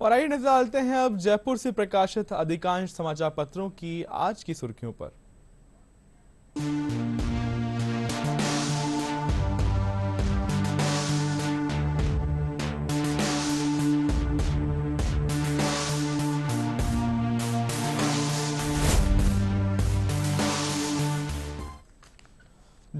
और आइए नजर डालते हैं अब जयपुर से प्रकाशित अधिकांश समाचार पत्रों की आज की सुर्खियों पर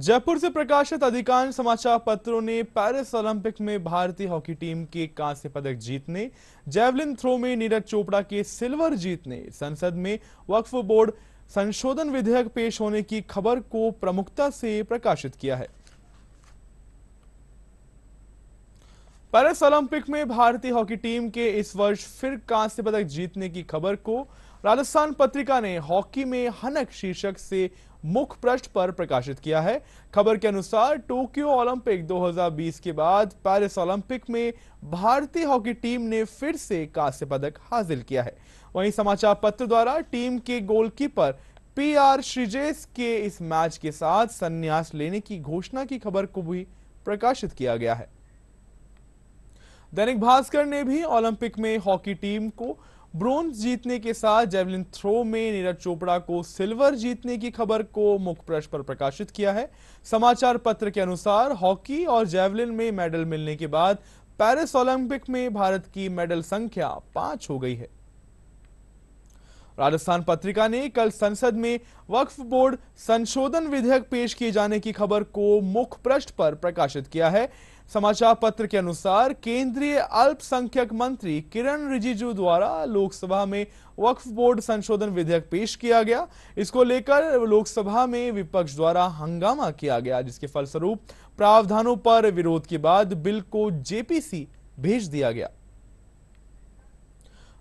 जयपुर से प्रकाशित अधिकांश समाचार पत्रों ने पेरिस ओलंपिक में भारतीय हॉकी टीम के कांस्य पदक जीतने जेवलिन थ्रो में नीरज चोपड़ा के सिल्वर जीतने संसद में वक्फ बोर्ड संशोधन विधेयक पेश होने की खबर को प्रमुखता से प्रकाशित किया है पेरिस ओलंपिक में भारतीय हॉकी टीम के इस वर्ष फिर कांस्य पदक जीतने की खबर को राजस्थान पत्रिका ने हॉकी में हनक शीर्षक से मुख्य पृष्ठ पर प्रकाशित किया है खबर के अनुसार टोक्यो ओलंपिक 2020 के बाद पेरिस ओलंपिक में भारतीय हॉकी टीम ने फिर से कांस्य पदक हासिल किया है वहीं समाचार पत्र द्वारा टीम के गोलकीपर पी आर श्रीजेश के इस मैच के साथ संन्यास लेने की घोषणा की खबर को भी प्रकाशित किया गया है दैनिक भास्कर ने भी ओलंपिक में हॉकी टीम को ब्रोंज जीतने के साथ जेवलिन थ्रो में नीरज चोपड़ा को सिल्वर जीतने की खबर को मुख्य पर प्रकाशित किया है समाचार पत्र के अनुसार हॉकी और जेवलिन में मेडल मिलने के बाद पेरिस ओलंपिक में भारत की मेडल संख्या पांच हो गई है राजस्थान पत्रिका ने कल संसद में वक्फ बोर्ड संशोधन विधेयक पेश किए जाने की खबर को मुख्य पृष्ठ पर प्रकाशित किया है समाचार पत्र के अनुसार केंद्रीय अल्पसंख्यक मंत्री किरण रिजिजू द्वारा लोकसभा में वक्फ बोर्ड संशोधन विधेयक पेश किया गया इसको लेकर लोकसभा में विपक्ष द्वारा हंगामा किया गया जिसके फलस्वरूप प्रावधानों पर विरोध के बाद बिल को जेपीसी भेज दिया गया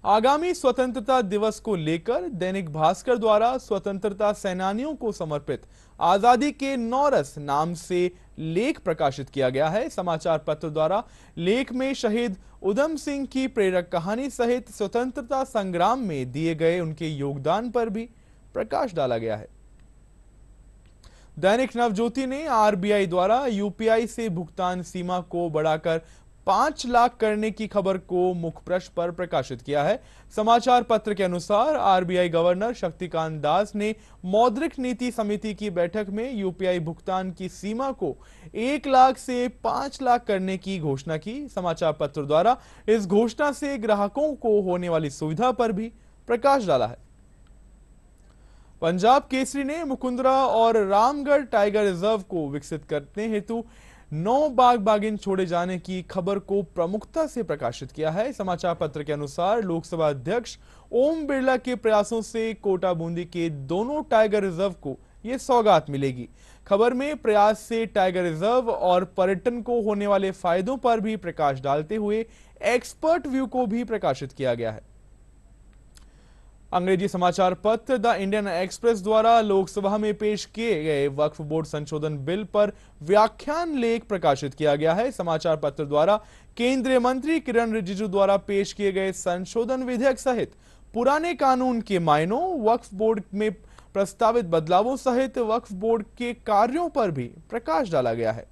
आगामी स्वतंत्रता दिवस को लेकर दैनिक भास्कर द्वारा स्वतंत्रता सेनानियों को समर्पित आजादी के नौरस नाम से लेख प्रकाशित किया गया है समाचार पत्र द्वारा लेख में शहीद उधम सिंह की प्रेरक कहानी सहित स्वतंत्रता संग्राम में दिए गए उनके योगदान पर भी प्रकाश डाला गया है दैनिक नवज्योति ने आरबीआई द्वारा यूपीआई से भुगतान सीमा को बढ़ाकर पांच लाख करने की खबर को मुखपृष्ठ पर प्रकाशित किया है समाचार पत्र के अनुसार आरबीआई गवर्नर शक्तिकांत दास ने मौद्रिक नीति समिति की बैठक में यूपीआई भुगतान की सीमा को एक लाख से पांच लाख करने की घोषणा की समाचार पत्र द्वारा इस घोषणा से ग्राहकों को होने वाली सुविधा पर भी प्रकाश डाला है पंजाब केसरी ने मुकुंदरा और रामगढ़ टाइगर रिजर्व को विकसित करने हेतु नौ बाग बागिन छोड़े जाने की खबर को प्रमुखता से प्रकाशित किया है समाचार पत्र के अनुसार लोकसभा अध्यक्ष ओम बिरला के प्रयासों से कोटा बूंदी के दोनों टाइगर रिजर्व को ये सौगात मिलेगी खबर में प्रयास से टाइगर रिजर्व और पर्यटन को होने वाले फायदों पर भी प्रकाश डालते हुए एक्सपर्ट व्यू को भी प्रकाशित किया गया है अंग्रेजी समाचार पत्र द इंडियन एक्सप्रेस द्वारा लोकसभा में पेश किए गए वक्फ बोर्ड संशोधन बिल पर व्याख्यान लेख प्रकाशित किया गया है समाचार पत्र द्वारा केंद्रीय मंत्री किरण रिजिजू द्वारा पेश किए गए संशोधन विधेयक सहित पुराने कानून के मायनों वक्फ बोर्ड में प्रस्तावित बदलावों सहित वक्फ बोर्ड के कार्यों पर भी प्रकाश डाला गया है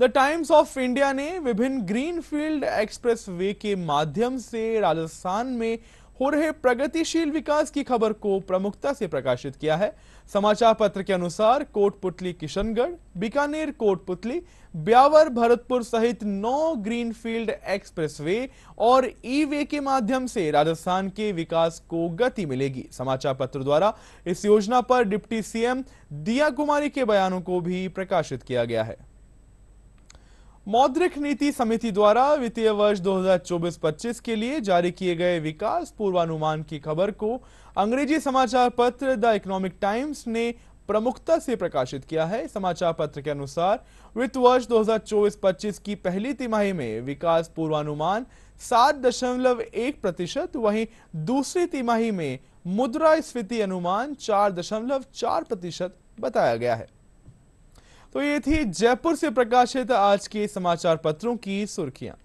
द टाइम्स ऑफ इंडिया ने विभिन्न ग्रीनफील्ड एक्सप्रेस वे के माध्यम से राजस्थान में हो रहे प्रगतिशील विकास की खबर को प्रमुखता से प्रकाशित किया है समाचार पत्र के अनुसार कोटपुतली किशनगढ़ बीकानेर कोटपुतली ब्यावर भरतपुर सहित नौ ग्रीनफील्ड एक्सप्रेसवे और ई वे के माध्यम से राजस्थान के विकास को गति मिलेगी समाचार पत्र द्वारा इस योजना पर डिप्टी सीएम दिया कुमारी के बयानों को भी प्रकाशित किया गया है मौद्रिक नीति समिति द्वारा वित्तीय वर्ष 2024-25 के लिए जारी किए गए विकास पूर्वानुमान की खबर को अंग्रेजी समाचार पत्र द इकोनॉमिक टाइम्स ने प्रमुखता से प्रकाशित किया है समाचार पत्र के अनुसार वित्त वर्ष 2024-25 की पहली तिमाही में विकास पूर्वानुमान सात दशमलव एक प्रतिशत वहीं दूसरी तिमाही में मुद्रा स्फीति अनुमान चार दशमलव चार प्रतिशत बताया गया है तो ये थी जयपुर से प्रकाशित आज के समाचार पत्रों की सुर्खियां